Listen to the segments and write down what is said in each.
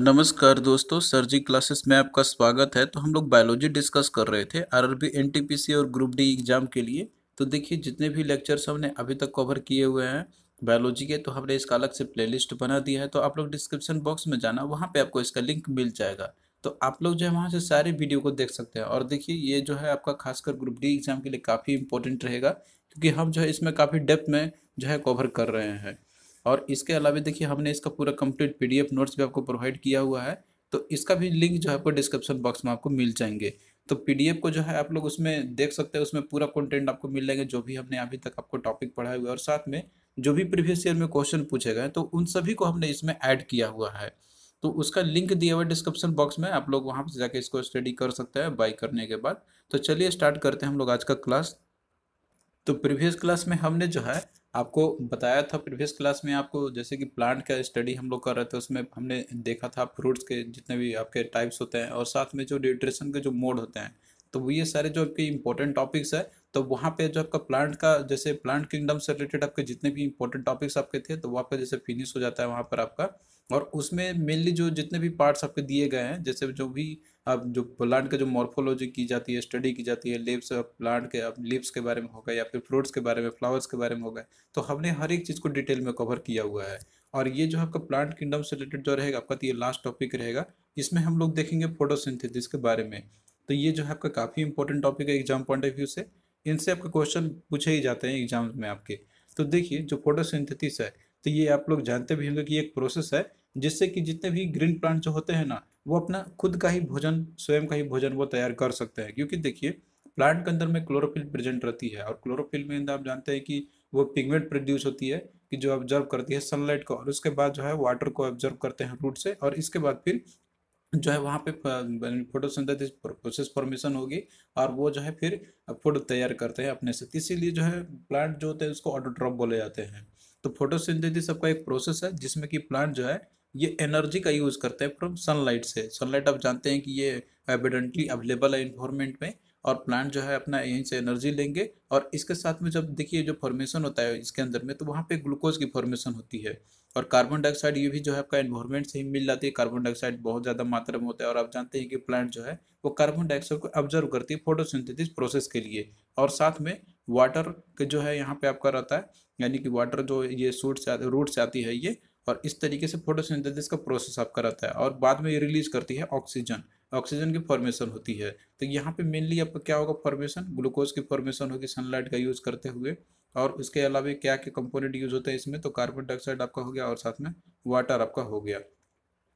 नमस्कार दोस्तों सर जी क्लासेस में आपका स्वागत है तो हम लोग बायोलॉजी डिस्कस कर रहे थे आरआरबी एनटीपीसी और ग्रुप डी एग्जाम के लिए तो देखिए जितने भी लेक्चर्स हमने अभी तक कवर किए हुए हैं बायोलॉजी के तो हमने इसका अलग से प्लेलिस्ट बना दिया है तो आप लोग डिस्क्रिप्शन बॉक्स में जाना वहाँ पर आपको इसका लिंक मिल जाएगा तो आप लोग जो है वहाँ से सारे वीडियो को देख सकते हैं और देखिए ये जो है आपका खासकर ग्रुप डी एग्ज़ाम के लिए काफ़ी इंपॉर्टेंट रहेगा क्योंकि हम जो है इसमें काफ़ी डेप्थ में जो है कवर कर रहे हैं और इसके अलावा देखिए हमने इसका पूरा कंप्लीट पीडीएफ नोट्स भी आपको प्रोवाइड किया हुआ है तो इसका भी लिंक जो है आपको डिस्क्रिप्शन बॉक्स में आपको मिल जाएंगे तो पीडीएफ को जो है आप लोग उसमें देख सकते हैं उसमें पूरा कंटेंट आपको मिल जाएगा जो भी हमने अभी तक आपको टॉपिक पढ़ाए हुआ है और साथ में जो भी प्रीवियस ईयर में क्वेश्चन पूछे गए तो उन सभी को हमने इसमें ऐड किया हुआ है तो उसका लिंक दिया हुआ डिस्क्रिप्शन बॉक्स में आप लोग वहाँ पर जाके इसको स्टडी कर सकते हैं बाई करने के बाद तो चलिए स्टार्ट करते हैं हम लोग आज का क्लास तो प्रीवियस क्लास में हमने जो है आपको बताया था प्रीवियस क्लास में आपको जैसे कि प्लांट का स्टडी हम लोग कर रहे थे उसमें हमने देखा था फ्रूट्स के जितने भी आपके टाइप्स होते हैं और साथ में जो न्यूट्रिशन के जो मोड होते हैं तो ये सारे जो आपके इंपॉर्टेंट टॉपिक्स है तो वहाँ पे जो आपका प्लांट का जैसे प्लांट किंगडम से रिलेटेड आपके जितने भी इंपॉर्टेंट टॉपिक्स आपके थे तो वो आपका जैसे फिनिश हो जाता है वहाँ पर आपका और उसमें मेनली जो जितने भी पार्ट्स आपके दिए गए हैं जैसे जो भी अब जो प्लांट का जो मॉर्फोलॉजी की जाती है स्टडी की जाती है लिप्स प्लांट के अब लिप्स के बारे में होगा या फिर फ्रूट्स के बारे में फ्लावर्स के बारे में होगा तो हमने हर एक चीज़ को डिटेल में कवर किया हुआ है और ये जो आपका प्लांट किंगडम से रिलेटेड जो रहेगा आपका तो ये लास्ट टॉपिक रहेगा इसमें हम लोग देखेंगे फोटोसिंथेसिस के बारे में तो ये जो है आपका काफ़ी इंपॉर्टेंट टॉपिक है एग्जाम पॉइंट ऑफ व्यू से इनसे आपके क्वेश्चन पूछे ही जाते हैं एग्जाम में आपके तो देखिए जो फोटोसिंथेसिस है तो ये आप लोग जानते भी होंगे कि एक प्रोसेस है जिससे कि जितने भी ग्रीन प्लांट जो होते हैं ना वो अपना खुद का ही भोजन स्वयं का ही भोजन वो तैयार कर सकते हैं क्योंकि देखिए प्लांट के अंदर में क्लोरोफिल प्रेजेंट रहती है और क्लोरोफिल में आप जानते हैं कि वो पिगमेंट प्रोड्यूस होती है कि जो ऑब्जर्व करती है सनलाइट को और उसके बाद जो है वाटर को ऑब्जर्व करते हैं रूट से और इसके बाद फिर जो है वहाँ पे फोटोसिंथेसिस प्रोसेस फॉर्मेशन होगी और वो जो है फिर फोटो तैयार करते हैं अपने से इसीलिए जो है प्लांट जो होते हैं उसको ऑटोट्रॉप बोले जाते हैं तो फोटोसिंथेसिस सबका एक प्रोसेस है जिसमें कि प्लांट जो है ये एनर्जी का यूज़ करता है फ्रॉम सनलाइट से सनलाइट आप जानते हैं कि ये एविडेंटली अवेलेबल है इन्फॉर्मेंट में और प्लांट जो है अपना यहीं से एनर्जी लेंगे और इसके साथ में जब देखिए जो फॉर्मेशन होता है इसके अंदर में तो वहाँ पे ग्लूकोज की फॉर्मेशन होती है और कार्बन डाइऑक्साइड ये भी जो है आपका इन्वायरमेंट से ही मिल जाती है कार्बन डाइऑक्साइड बहुत ज़्यादा मात्रा में होता है और आप जानते हैं कि प्लांट जो है वो कार्बन डाइऑक्साइड को ऑब्जर्व करती है फोटोसिंथेसिस प्रोसेस के लिए और साथ में वाटर के जो है यहाँ पे आपका रहता है यानी कि वाटर जो ये सूट से रूट से आती है ये और इस तरीके से फोटोसिंथेसिस का प्रोसेस आपका कराता है और बाद में ये रिलीज करती है ऑक्सीजन ऑक्सीजन की फॉर्मेशन होती है तो यहाँ पे मेनली आपका क्या होगा फॉर्मेशन ग्लूकोज की फॉर्मेशन होगी सनलाइट का यूज़ करते हुए और उसके अलावा क्या क्या कंपोनेंट यूज़ होते हैं इसमें तो कार्बन डाइऑक्साइड आपका हो गया और साथ में वाटर आपका हो गया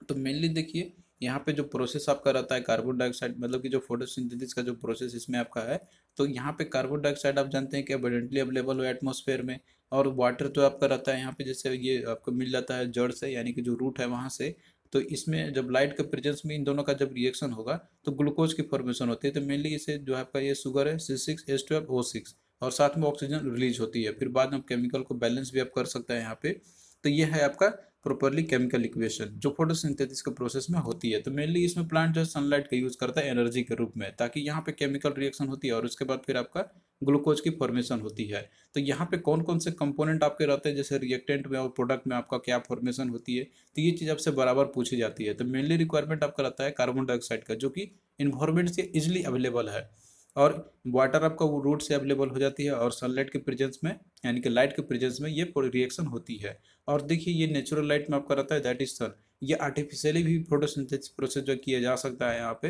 तो मेनली देखिए यहाँ पे जो प्रोसेस आपका रहता है कार्बन डाइऑक्साइड मतलब कि जो फोटोसिंथेसिस का जो प्रोसेस इसमें आपका है तो यहाँ पे कार्बन डाइऑक्साइड आप जानते हैं कि अबेडेंटली अवेलेबल हो एटमोसफेयर में और वाटर तो आपका रहता है यहाँ पे जैसे ये आपको मिल जाता है जड़ से यानी कि जो रूट है वहाँ से तो इसमें जब लाइट के प्रेजेंस में इन दोनों का जब रिएक्शन होगा तो ग्लूकोज की फॉर्मेशन होती है तो मेनली इसे जो आपका ये शुगर है C six S twelve O six और साथ में ऑक्सीजन रिलीज होती है फिर बाद में आप केमिकल को बैलेंस भी आप कर सकते हैं यहाँ पे तो ये है आपका प्रॉपरली केमिकल इक्वेशन जो फोटोसिंथेसिस के प्रोसेस में होती है तो मेनली इसमें प्लांट जो है सनलाइट का यूज़ करता है एनर्जी के रूप में ताकि यहाँ पे केमिकल रिएक्शन होती है और उसके बाद फिर आपका ग्लूकोज की फॉर्मेशन होती है तो यहाँ पे कौन कौन से कंपोनेंट आपके रहते हैं जैसे रिएक्टेंट में और प्रोडक्ट में आपका क्या फॉर्मेशन होती है तो ये चीज़ आपसे बराबर पूछी जाती है तो मेनली रिक्वायरमेंट आपका रहता है कार्बन डाइऑक्साइड का जो कि इन्वायरमेंट से इजिली अवेलेबल है और वाटर आपका वो रूट से अवेलेबल हो जाती है और सनलाइट के प्रेजेंस में यानी कि लाइट के प्रेजेंस में ये रिएक्शन होती है और देखिए ये नेचुरल लाइट में आपका रहता है दैट इज सन ये आर्टिफिशियली भी फोटोसिंथेसिस प्रोसेस जो किया जा सकता है यहाँ पे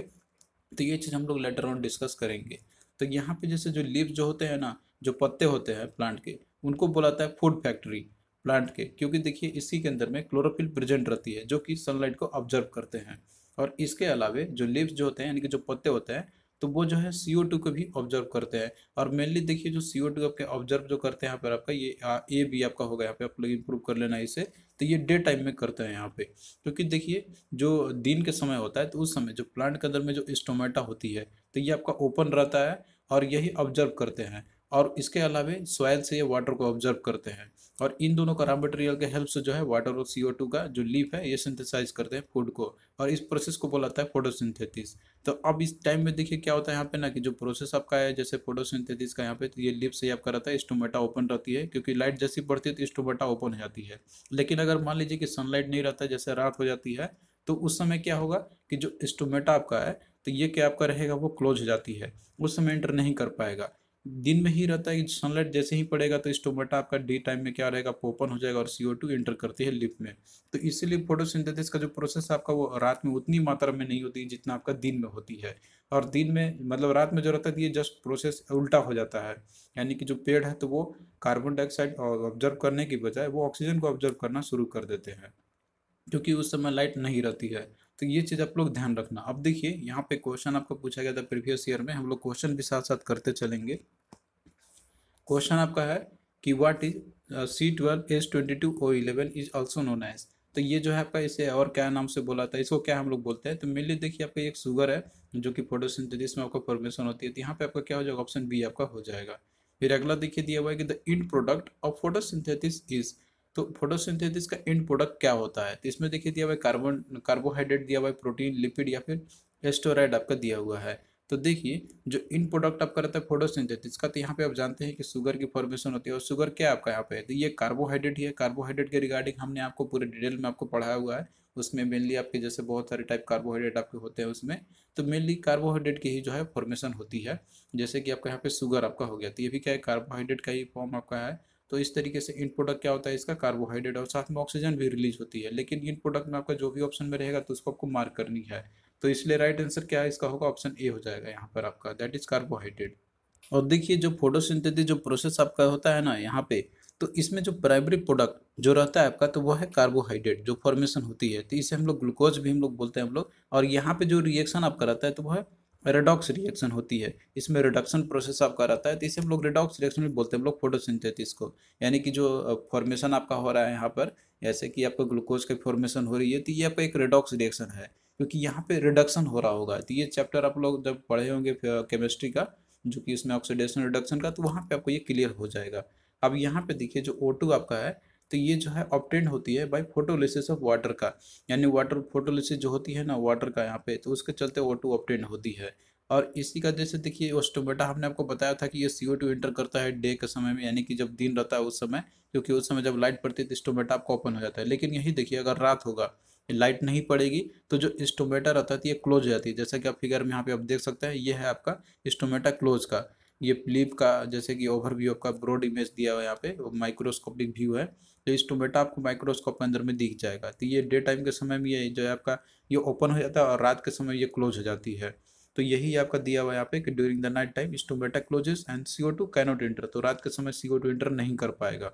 तो ये चीज़ हम लोग लेटर ऑन डिस्कस करेंगे तो यहाँ पे जैसे जो लिप्स जो होते हैं ना जो पत्ते होते हैं प्लांट के उनको बोलाता है फूड फैक्ट्री प्लांट के क्योंकि देखिए इसी के अंदर में क्लोरोफिल प्रेजेंट रहती है जो कि सनलाइट को ऑब्जर्व करते हैं और इसके अलावे जो लिप्स जो होते हैं यानी कि जो पत्ते होते हैं तो वो जो है सी ओ टू को भी ऑब्जर्व करते हैं और मेनली देखिए जो सी ओ टू आपके ऑब्जर्व जो करते हैं यहाँ पर आपका ये ए बी आपका होगा यहाँ पे आप लोग इम्प्रूव कर लेना इसे तो ये डे टाइम में करते हैं यहाँ पे क्योंकि तो देखिए जो दिन के समय होता है तो उस समय जो प्लांट के अंदर में जो स्टोमेटा होती है तो ये आपका ओपन रहता है और यही ऑब्जर्व करते हैं और इसके अलावे सॉयल से ये वाटर को ऑब्जर्व करते हैं और इन दोनों का रॉ मटेरियल के हेल्प से जो है वाटर और सीओ टू का जो लीफ है ये सिंथेसाइज करते हैं फूड को और इस प्रोसेस को बोलाता है फोटोसिंथेसिस तो अब इस टाइम में देखिए क्या होता है यहाँ पे ना कि जो प्रोसेस आपका है जैसे फोटोसिंथेसिस का यहाँ पे तो ये लीफ से आपका रहता है स्टोमेटा ओपन रहती है क्योंकि लाइट जैसी बढ़ती है तो स्टोमेटा ओपन हो जाती है लेकिन अगर मान लीजिए कि सनलाइट नहीं रहता जैसे रात हो जाती है तो उस समय क्या होगा कि जो स्टोमेटा आपका है तो ये क्या आपका रहेगा वो क्लोज हो जाती है उस समय एंटर नहीं कर पाएगा दिन में ही रहता है सनलाइट जैसे ही पड़ेगा तो स्टोमेटा आपका डे टाइम में क्या रहेगा ओपन हो जाएगा और सी ओ टू एंटर करती है लिप में तो इसीलिए फोटोसिंथेसिस का जो प्रोसेस है आपका वो रात में उतनी मात्रा में नहीं होती जितना आपका दिन में होती है और दिन में मतलब रात में जो रहता है ये जस्ट प्रोसेस उल्टा हो जाता है यानी कि जो पेड़ है तो वो कार्बन डाइऑक्साइड ऑब्जर्व करने की बजाय वो ऑक्सीजन को ऑब्जर्व करना शुरू कर देते हैं क्योंकि उस समय लाइट नहीं रहती है तो ये चीज़ आप लोग ध्यान रखना अब देखिए यहाँ पे क्वेश्चन आपको पूछा गया था प्रीवियस ईयर में हम लोग क्वेश्चन भी साथ साथ करते चलेंगे क्वेश्चन आपका है कि what is C twelve S twenty two O eleven is also known as तो ये जो है आपका इसे और क्या नाम से बोला था इसको क्या हम लोग बोलते हैं तो मेनली देखिए आपका एक शुगर है जो कि फोटोसिंथेसिस में आपका फॉर्मेशन होती है तो यहाँ पे आपका क्या हो जाएगा ऑप्शन बी आपका हो जाएगा फिर अगला देखिए दिया हुआ है कि the end product of photosynthesis is तो फोटोसिंथेसिस का एंड प्रोडक्ट क्या होता है तो इसमें देखिए दिया हुआ कार्बन कार्बोहाइड्रेट दिया हुआ है प्रोटीन लिपिड या फिर एस्टोराइड आपका दिया हुआ है तो देखिए जो इन प्रोडक्ट आपका रहता है फोटोसिंथेसिस का तो यहाँ पे आप जानते हैं कि शुगर की फॉर्मेशन होती है और शुगर क्या आपका यहाँ पे तो ये कार्बोहाइड्रेट ही है कार्बोहाइड्रेट के रिगार्डिंग हमने आपको पूरे डिटेल में आपको पढ़ाया हुआ है उसमें मेनली आपके जैसे बहुत सारे टाइप कार्बोहाइड्रेट आपके होते हैं उसमें तो मेनली कार्बोहाइड्रेट की ही जो है फॉर्मेशन होती है जैसे कि आपका यहाँ पे शुगर आपका हो गया तो ये भी क्या है कार्बोहाइड्रेट का ही फॉर्म आपका है तो इस तरीके से इन प्रोडक्ट क्या होता है इसका कार्बोहाइड्रेट और साथ में ऑक्सीजन भी रिलीज होती है लेकिन इन प्रोडक्ट में आपका जो भी ऑप्शन में रहेगा तो उसको आपको मार्क करनी है तो इसलिए राइट आंसर क्या है इसका होगा ऑप्शन ए हो जाएगा यहाँ पर आपका दैट इज कार्बोहाइड्रेट और देखिए जो फोटोसिंथेटिक जो प्रोसेस आपका होता है ना यहाँ पे तो इसमें जो प्राइमरी प्रोडक्ट जो रहता है आपका तो वो है कार्बोहाइड्रेट जो फॉर्मेशन होती है तो इसे हम लोग ग्लूकोज भी हम लोग बोलते हैं हम लोग और यहाँ पे जो रिएक्शन आपका रहता है तो है रेडॉक्स रिएक्शन होती है इसमें रिडक्शन प्रोसेस आपका रहता है तो इसे हम लोग रेडॉक्स रिएक्शन भी बोलते हैं हम लोग फोटोसिंथेसिस को यानी कि जो फॉर्मेशन आपका हो रहा है यहाँ पर जैसे कि आपका ग्लूकोज की फॉर्मेशन हो रही है तो ये आपका एक रेडॉक्स रिएक्शन है क्योंकि यहाँ पे रिडक्शन हो रहा होगा तो ये चैप्टर आप लोग जब पढ़े होंगे केमिस्ट्री का जो कि इसमें ऑक्सीडेशन रिडक्शन का तो वहाँ पर आपको ये क्लियर हो जाएगा अब यहाँ पर देखिए जो ओ आपका है तो ये जो है ऑप्टेंड होती है बाई फोटोलिसिस ऑफ वाटर का यानी वाटर फोटोलिसिस जो होती है ना वाटर का यहाँ पे तो उसके चलते ओ टू ऑप्टेंड होती है और इसी का जैसे देखिए ओस्टोमेटा हमने आपको बताया था कि ये सी ओ टू एंटर करता है डे के समय में यानी कि जब दिन रहता है उस समय क्योंकि उस समय जब लाइट पड़ती है तो स्टोमेटा आपका ओपन हो जाता है लेकिन यही देखिए अगर रात होगा लाइट नहीं पड़ेगी तो जो स्टोमेटा रहता है तो ये क्लोज हो जाती है जैसा कि आप फिगर में यहाँ पे आप देख सकते हैं ये है आपका स्टोमेटा क्लोज का ये प्लीप का जैसे कि ओवरव्यू आपका ब्रॉड इमेज दिया हुआ है यहाँ पे माइक्रोस्कोपिक व्यू है तो इस टोमेटा आपको माइक्रोस्कोप के अंदर में दिख जाएगा तो ये डे टाइम के समय में ये जो है आपका ये ओपन हो जाता है और रात के समय ये क्लोज हो जाती है तो यही आपका दिया हुआ यहाँ पे कि during the night time is stomata closes and C two cannot enter तो रात के समय सी टू इंटर नहीं कर पाएगा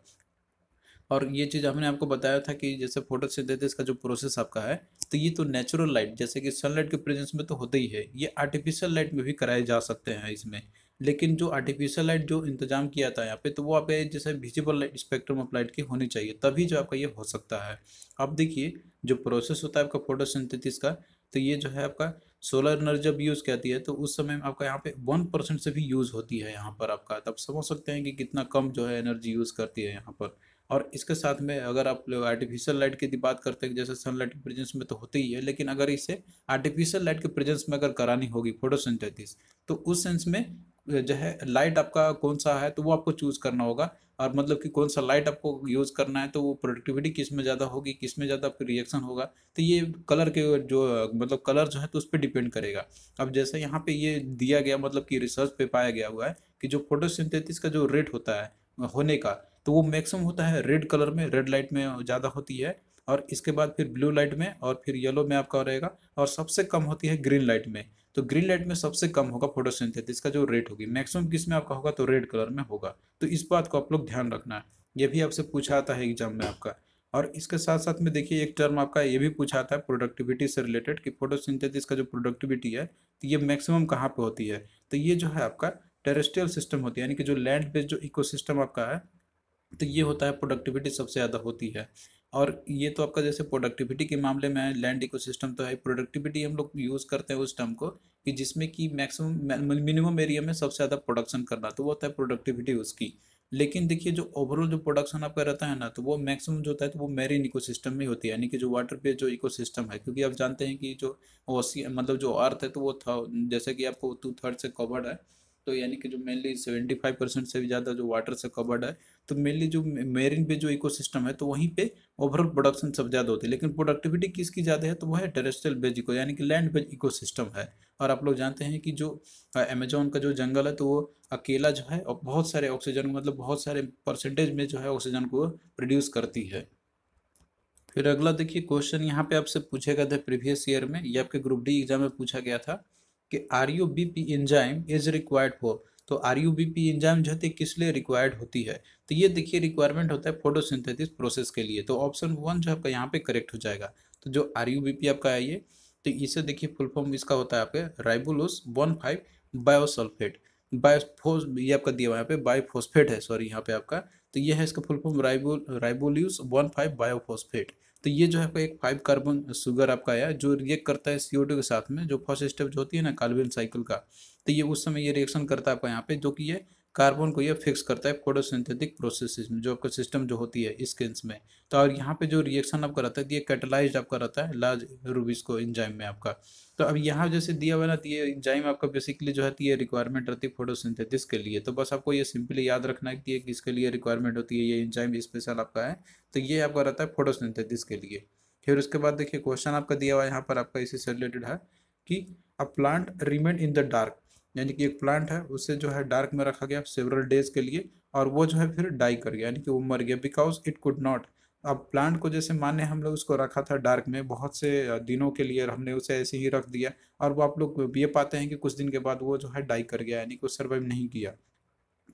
और ये चीज़ हमने आपको बताया था कि जैसे देते का जो प्रोसेस आपका है तो ये तो नेचुरल लाइट जैसे कि सनलाइट के प्रेजेंस में तो होता ही है ये आर्टिफिशियल लाइट में भी कराए जा सकते हैं इसमें लेकिन जो आर्टिफिशियल लाइट जो इंतजाम किया था यहाँ पे तो वो आप जैसे visible light spectrum of light की होनी चाहिए तभी जो आपका ये हो सकता है अब देखिए जो प्रोसेस होता है आपका फोटोसिंथेसिस का तो ये जो है आपका सोलर एनर्जी जब यूज़ करती है तो उस समय आपका यहाँ पे वन परसेंट से भी यूज़ होती है यहाँ पर आपका तब तो समझ सकते हैं कि कितना कम जो है एनर्जी यूज़ करती है यहाँ पर और इसके साथ में अगर आप लोग आर्टिफिशियल लाइट की बात करते हैं जैसे सनलाइट के प्रेजेंस में तो होती ही है लेकिन अगर इसे आर्टिफिशियल लाइट के प्रेजेंस में अगर करानी होगी फोटोसिंथेसिस तो उस सेंस में जो है लाइट आपका कौन सा है तो वो आपको चूज़ करना होगा और मतलब कि कौन सा लाइट आपको यूज़ करना है तो वो प्रोडक्टिविटी किस में ज़्यादा होगी किस में ज़्यादा आपका रिएक्शन होगा तो ये कलर के जो मतलब कलर जो है तो उस पर डिपेंड करेगा अब जैसे यहाँ पे ये दिया गया मतलब कि रिसर्च पे पाया गया हुआ है कि जो फोटोसिंथेसिस का जो रेट होता है होने का तो वो मैक्सिमम होता है रेड कलर में रेड लाइट में ज़्यादा होती है और इसके बाद फिर ब्लू लाइट में और फिर येलो में आपका रहेगा और सबसे कम होती है ग्रीन लाइट में तो ग्रीन लाइट में सबसे कम होगा फोटोसिंथेसिस का जो रेट होगी मैक्सिमम किस में आपका होगा तो रेड कलर में होगा तो इस बात को आप लोग ध्यान रखना है ये भी आपसे पूछा आता है एग्जाम में आपका और इसके साथ साथ में देखिए एक टर्म आपका ये भी पूछा आता है प्रोडक्टिविटी से रिलेटेड कि फोटोसिंथेसिस का जो प्रोडक्टिविटी है तो ये मैक्सिमम कहाँ पर होती है तो ये जो है आपका टेरेस्ट्रियल सिस्टम होती है यानी कि जो लैंड बेस्ड जो इकोसिस्टम आपका है तो ये होता है प्रोडक्टिविटी सबसे ज़्यादा होती है और ये तो आपका जैसे प्रोडक्टिविटी के मामले में लैंड इकोसिस्टम तो है प्रोडक्टिविटी हम लोग यूज़ करते हैं उस टर्म को कि जिसमें कि मैक्सिमम मिनिमम एरिया में सबसे ज़्यादा प्रोडक्शन करना तो वो होता है प्रोडक्टिविटी उसकी लेकिन देखिए जो ओवरऑल जो प्रोडक्शन आपका रहता है ना तो वो मैक्सिमम जो होता है तो वो मेरीन सिस्टम में होती है यानी कि जो वाटर पे जो सिस्टम है क्योंकि आप जानते हैं कि जो ओसी मतलब जो अर्थ है तो वो था जैसे कि आपको टू थर्ड से कवर्ड है तो यानी कि जो मेनली सेवेंटी फाइव परसेंट से भी ज़्यादा जो वाटर से कवर्ड है तो मेनली जो मेरिन पे जो इकोसिस्टम है तो वहीं पे ओवरऑल प्रोडक्शन सब ज़्यादा होती है लेकिन प्रोडक्टिविटी किसकी ज़्यादा है तो वो है टेरेस्ट्रियल बेज इको यानी कि लैंड बेज इको है और आप लोग जानते हैं कि जो अमेजोन का जो जंगल है तो वो अकेला जो है और बहुत सारे ऑक्सीजन मतलब बहुत सारे परसेंटेज में जो है ऑक्सीजन को प्रोड्यूस करती है फिर अगला देखिए क्वेश्चन यहाँ पे आपसे पूछेगा था प्रीवियस ईयर में ये आपके ग्रुप डी एग्जाम में पूछा गया था कि R U B P enzyme is required for तो R U B P enzyme जो है किस लिए रिक्वायर्ड होती है तो ये देखिए रिक्वायरमेंट होता है फोटोसिंथेसिस प्रोसेस के लिए तो ऑप्शन वन जो आपका यहाँ पे करेक्ट हो जाएगा तो जो आर यू बी पी आपका आइए तो इसे देखिए फुल फॉर्म इसका होता है आपके राइबुलोस वन फाइव बायोसल्फेट बायोफोस ये आपका दिया यहाँ पे बायोफोस्फेट है सॉरी यहाँ पे आपका तो ये है इसका full form ribo ribulose one five bisphosphate तो ये जो है आपका एक फाइव कार्बन शुगर आपका आया जो रिएक्ट करता है सी के साथ में जो फर्स्ट स्टेप जो होती है ना कार्बिन साइकिल का तो ये उस समय ये रिएक्शन करता है आपका यहाँ पे जो कि ये कार्बन को ये फिक्स करता है फोटोसिंथेटिक प्रोसेस में जो आपका सिस्टम जो होती है स्किन्स में तो और यहाँ पे जो रिएक्शन आपका रहता है तो ये कैटलाइज आपका रहता है लार्ज को इंजाइम में आपका तो अब यहाँ जैसे दिया हुआ ना तो ये इंजाइम आपका बेसिकली जो है तो ये रिक्वायरमेंट रहती है फोटोसिंथेसिस के लिए तो बस आपको ये सिंपली याद रखना है कि इसके लिए रिक्वायरमेंट होती है ये इंजाइम स्पेशल आपका है तो ये आपका रहता है फोटोसिंथेसिस के लिए फिर उसके बाद देखिए क्वेश्चन आपका दिया हुआ है यहाँ पर आपका इसी से रिलेटेड है कि a plant remain in the dark यानी कि एक प्लांट है उसे जो है डार्क में रखा गया सेवरल डेज के लिए और वो जो है फिर डाई कर गया यानी कि वो मर गया बिकॉज इट कुड नॉट अब प्लांट को जैसे माने हम लोग उसको रखा था डार्क में बहुत से दिनों के लिए हमने उसे ऐसे ही रख दिया और वो आप लोग ये पाते हैं कि कुछ दिन के बाद वो जो है डाई कर गया यानी कि वो सर्वाइव नहीं किया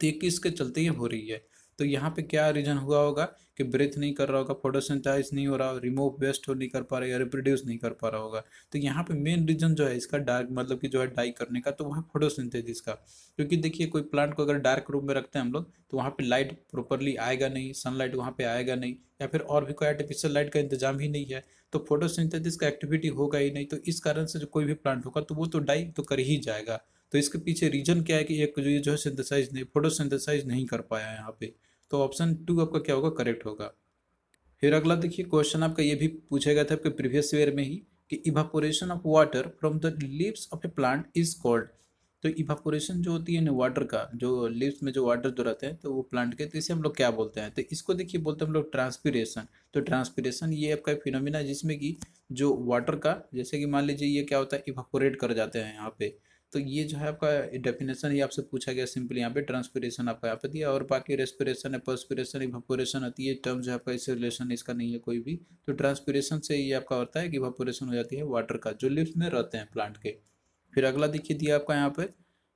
तो ये किसके चलते ये हो रही है तो यहाँ पे क्या रीज़न हुआ होगा कि ब्रेथ नहीं कर रहा होगा फोटोसेंटाइज नहीं हो रहा रिमूव वेस्ट हो नहीं कर पा रहा या रिप्रोड्यूस नहीं कर पा रहा होगा तो यहाँ पे मेन रीजन जो है इसका डार्क मतलब कि जो है डाई करने का तो वहाँ फोटोसिंथेसिस का क्योंकि देखिए कोई प्लांट को अगर डार्क रूम में रखते हैं हम लोग तो वहाँ पर लाइट प्रॉपरली आएगा नहीं सनलाइट वहाँ पर आएगा नहीं या फिर और भी कोई आर्टिफिशियल लाइट का इंतजाम ही नहीं है तो फोटोसिंथेसिस का एक्टिविटी होगा ही नहीं तो इस कारण से जो कोई भी प्लांट होगा तो वो तो डाई तो कर ही जाएगा तो इसके पीछे रीजन क्या है कि एक जो ये जो है सिंथेसाइज नहीं फोटोसिंथेसाइज नहीं कर पाया यहाँ पे तो ऑप्शन टू आपका क्या होगा करेक्ट होगा फिर अगला देखिए क्वेश्चन आपका ये भी पूछा गया था आपके प्रीवियस ईयर में ही कि evaporation of water from the lips of a plant is called तो इवापोरेशन जो होती है ना वाटर का जो लिप्स में जो वाटर जो रहते हैं तो वो प्लांट के तो इसे हम लोग क्या बोलते हैं तो इसको देखिए बोलते हैं हम लोग ट्रांसपीरेशन तो ट्रांसपीरेशन ये आपका फिनोमिना जिसमें कि जो वाटर का जैसे कि मान लीजिए ये क्या होता है इवापोरेट कर जाते हैं यहाँ पे तो ये जो है आपका डेफिनेशन ये आपसे पूछा गया सिंपली यहाँ पे ट्रांसपोरेशन आपका यहाँ पे दिया और बाकी रेस्पिरेशन है पर्सपिरेशन इवापोरेशन होती है टर्म जो है आपका इससे रिलेशन इसका नहीं है कोई भी तो ट्रांसपिरेशन से ये आपका होता है कि इवापोरेशन हो जाती है वाटर का जो लिप्स में रहते हैं प्लांट के फिर अगला देखिए दिया आपका यहाँ पर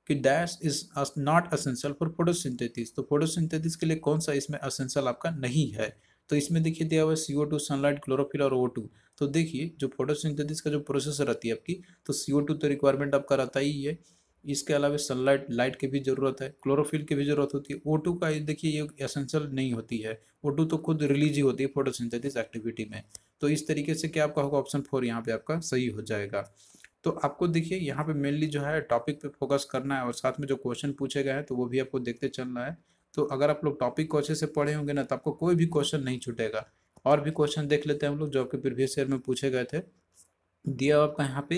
कि dash is not essential for photosynthesis तो फोटोसिंथेसिस के लिए कौन सा इसमें असेंशियल आपका नहीं है तो इसमें देखिए दिया हुआ है C O two sunlight chlorophyll और ओ टू तो देखिए जो फोटोसिंथेसिस का जो प्रोसेस रहती है आपकी तो सी ओ टू तो रिक्वायरमेंट आपका रहता ही है इसके अलावा सनलाइट लाइट की भी ज़रूरत है क्लोरोफिल की भी ज़रूरत होती है ओ टू का देखिए ये एसेंशियल नहीं होती है ओ टू तो खुद रिलीज ही होती है फोटोसिंथेसिस एक्टिविटी में तो इस तरीके से क्या आपका होगा ऑप्शन फोर यहाँ पे आपका सही हो जाएगा तो आपको देखिए यहाँ पे मेनली जो है टॉपिक पे फोकस करना है और साथ में जो क्वेश्चन पूछे गए हैं तो वो भी आपको देखते चलना है तो अगर आप लोग टॉपिक को अच्छे से पढ़े होंगे ना तो आपको कोई भी क्वेश्चन नहीं छूटेगा और भी क्वेश्चन देख लेते हैं हम लोग जो आपके प्रीवियस ईयर में पूछे गए थे दिया आपका यहाँ पे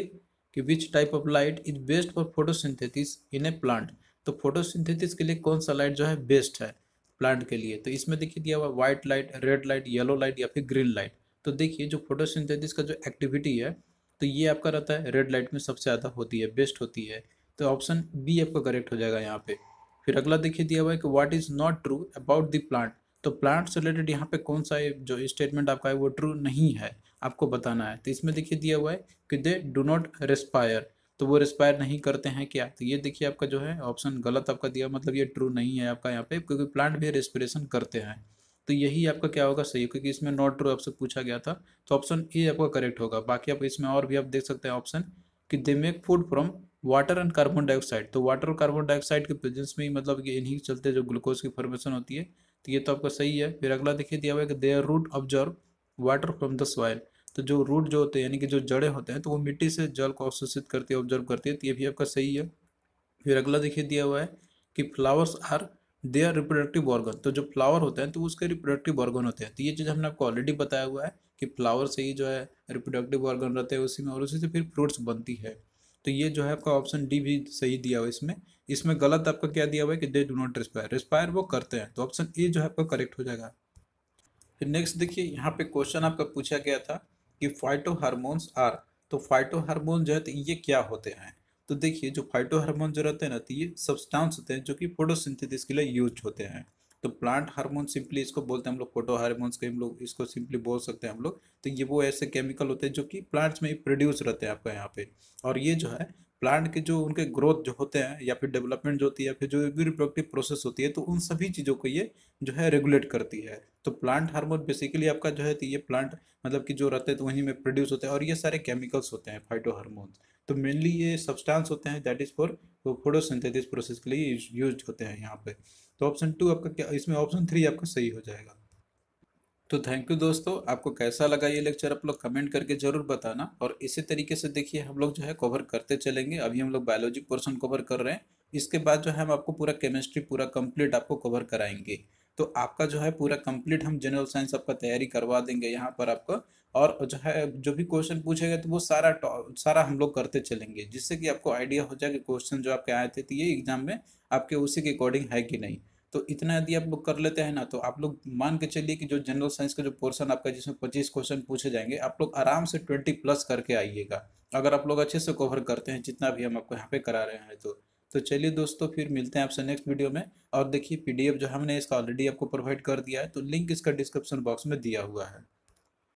कि which type of light is best for photosynthesis in a plant तो फोटोसिंथेसिस के लिए कौन सा लाइट जो है बेस्ट है प्लांट के लिए तो इसमें देखिए दिया हुआ white light red light yellow light या फिर ग्रीन लाइट तो देखिए जो फोटोसिंथेसिस का जो एक्टिविटी है तो ये आपका रहता है रेड लाइट में सबसे ज़्यादा होती है बेस्ट होती है तो ऑप्शन बी आपका करेक्ट हो जाएगा यहाँ पे फिर अगला देखिए दिया हुआ है कि what is not true about the plant तो प्लांट से रिलेटेड यहाँ पे कौन सा जो स्टेटमेंट आपका है वो ट्रू नहीं है आपको बताना है तो इसमें देखिए दिया हुआ है कि दे डू नॉट रेस्पायर तो वो रेस्पायर नहीं करते हैं क्या तो ये देखिए आपका जो है ऑप्शन गलत आपका दिया मतलब ये ट्रू नहीं है आपका यहाँ पे क्योंकि प्लांट भी रेस्पिरेशन करते हैं तो यही आपका क्या होगा सही क्योंकि इसमें नॉट ट्रू आपसे पूछा गया था तो ऑप्शन ए आपका करेक्ट होगा बाकी आप इसमें और भी आप देख सकते हैं ऑप्शन कि they make food from water and carbon dioxide तो वाटर और कार्बन डाइऑक्साइड के प्रेजेंस में ही मतलब कि इन्हीं चलते जो ग्लूकोज की फॉर्मेशन होती है तो ये तो आपका सही है फिर अगला देखिए दिया हुआ है कि they are root absorb water from the soil तो जो रूट जो होते हैं यानी कि जो जड़े होते हैं तो वो मिट्टी से जल को अवशोषित करती है ऑब्जर्व करती है तो ये भी आपका सही है फिर अगला देखिए दिया हुआ है कि flowers are they are reproductive organ तो जो फ्लावर होते हैं तो उसके रिप्रोडक्टिव ऑर्गन होते हैं तो ये चीज़ हमने आपको ऑलरेडी बताया हुआ है कि फ्लावर से ही जो है रिप्रोडक्टिव ऑर्गन रहते हैं उसी में और उसी से फिर फ्रूट्स बनती है तो ये जो है आपका ऑप्शन डी भी सही दिया हुआ है इसमें इसमें गलत आपका क्या दिया हुआ है कि they do not respire respire वो करते हैं तो ऑप्शन ए जो है आपका करेक्ट हो जाएगा फिर नेक्स्ट देखिए यहाँ पे क्वेश्चन आपका पूछा गया था कि फाइटो हारमोन्स आर तो फाइटो हारमोन जो है तो ये क्या होते हैं तो देखिए जो फाइटो हारमोन जो रहते हैं ना तो ये सब्सटांस होते हैं जो कि फोटोसिंथेसिस के लिए यूज होते हैं तो प्लांट हार्मोन सिंपली इसको बोलते हैं हम लोग फोटो हार्मोन्स के हम लोग इसको सिंपली बोल सकते हैं हम लोग तो ये वो ऐसे केमिकल होते हैं जो कि प्लांट्स में प्रोड्यूस रहते हैं आपका यहाँ पे और ये जो है प्लांट के जो उनके ग्रोथ जो होते हैं या फिर डेवलपमेंट जो होती है या फिर जो भी रिप्रोडक्टिव प्रोसेस होती है तो उन सभी चीज़ों को ये जो है रेगुलेट करती है तो प्लांट हार्मोन बेसिकली आपका जो है तो ये प्लांट मतलब कि जो रहते हैं तो वहीं में प्रोड्यूस होते हैं और ये सारे केमिकल्स होते हैं फाइटो हार्मोन्स तो मेनली ये सब्सटेंस होते हैं that is for photosynthesis process के लिए यूज होते हैं यहाँ पे तो ऑप्शन टू आपका क्या इसमें ऑप्शन थ्री आपका सही हो जाएगा तो थैंक यू दोस्तों आपको कैसा लगा ये लेक्चर आप लोग कमेंट करके ज़रूर बताना और इसी तरीके से देखिए हम लोग जो है कवर करते चलेंगे अभी हम लोग बायोलॉजी पोर्सन कवर कर रहे हैं इसके बाद जो है हम आपको पूरा केमिस्ट्री पूरा कंप्लीट आपको कवर कराएंगे तो आपका जो है पूरा कंप्लीट हम जनरल साइंस आपका तैयारी करवा देंगे यहाँ पर आपका और जो है जो भी क्वेश्चन पूछेगा तो वो सारा सारा हम लोग करते चलेंगे जिससे कि आपको आइडिया हो जाए कि क्वेश्चन जो आपके आए थे तो ये एग्जाम में आपके उसी के अकॉर्डिंग है कि नहीं तो इतना यदि आप लोग कर लेते हैं ना तो आप लोग मान के चलिए कि जो जनरल साइंस का जो पोर्शन आपका जिसमें पच्चीस क्वेश्चन पूछे जाएंगे आप लोग आराम से ट्वेंटी प्लस करके आइएगा अगर आप लोग अच्छे से कवर करते हैं जितना भी हम आपको यहाँ पे करा रहे हैं तो तो चलिए दोस्तों फिर मिलते हैं आपसे नेक्स्ट वीडियो में और देखिए पीडीएफ जो हमने इसका ऑलरेडी आपको प्रोवाइड कर दिया है तो लिंक इसका डिस्क्रिप्शन बॉक्स में दिया हुआ है